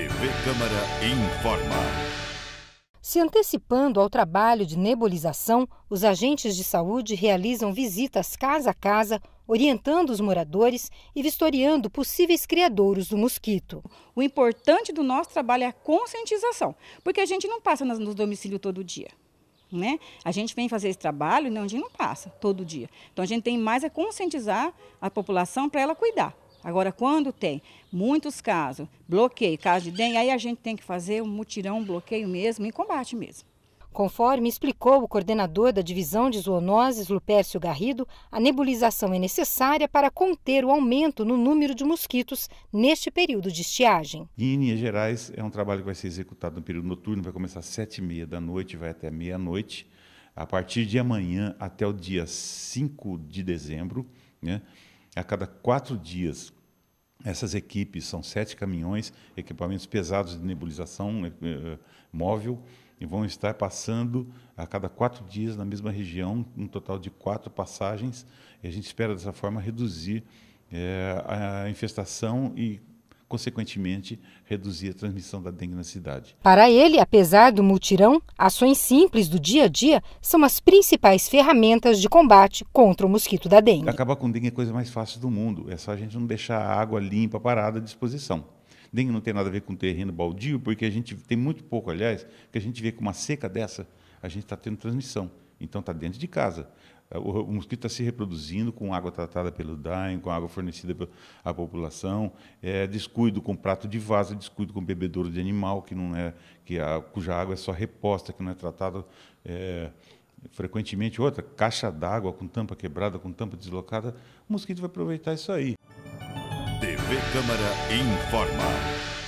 TV Câmara informa. Se antecipando ao trabalho de nebulização, os agentes de saúde realizam visitas casa a casa, orientando os moradores e vistoriando possíveis criadouros do mosquito. O importante do nosso trabalho é a conscientização, porque a gente não passa nos domicílios todo dia. Né? A gente vem fazer esse trabalho e a gente não passa todo dia. Então a gente tem mais a conscientizar a população para ela cuidar. Agora, quando tem muitos casos, bloqueio, caso de dengue, aí a gente tem que fazer um mutirão, um bloqueio mesmo, em combate mesmo. Conforme explicou o coordenador da divisão de zoonoses, Lupércio Garrido, a nebulização é necessária para conter o aumento no número de mosquitos neste período de estiagem. Em linhas gerais, é um trabalho que vai ser executado no período noturno, vai começar às sete e meia da noite, vai até meia-noite. A partir de amanhã até o dia 5 de dezembro, né, a cada quatro dias, essas equipes são sete caminhões, equipamentos pesados de nebulização eh, eh, móvel, e vão estar passando a cada quatro dias na mesma região, um total de quatro passagens. E a gente espera dessa forma reduzir eh, a infestação e consequentemente, reduzir a transmissão da dengue na cidade. Para ele, apesar do mutirão, ações simples do dia a dia são as principais ferramentas de combate contra o mosquito da dengue. Acabar com dengue é a coisa mais fácil do mundo, é só a gente não deixar a água limpa parada à disposição. Dengue não tem nada a ver com terreno baldio, porque a gente tem muito pouco, aliás, que a gente vê com uma seca dessa, a gente está tendo transmissão. Então está dentro de casa. É, o, o mosquito está se reproduzindo com água tratada pelo Daim, com água fornecida à população, é, descuido com prato de vaso, descuido com bebedouro de animal, que não é, que a, cuja água é só reposta, que não é tratada. É, frequentemente outra, caixa d'água com tampa quebrada, com tampa deslocada, o mosquito vai aproveitar isso aí. TV Câmara informa.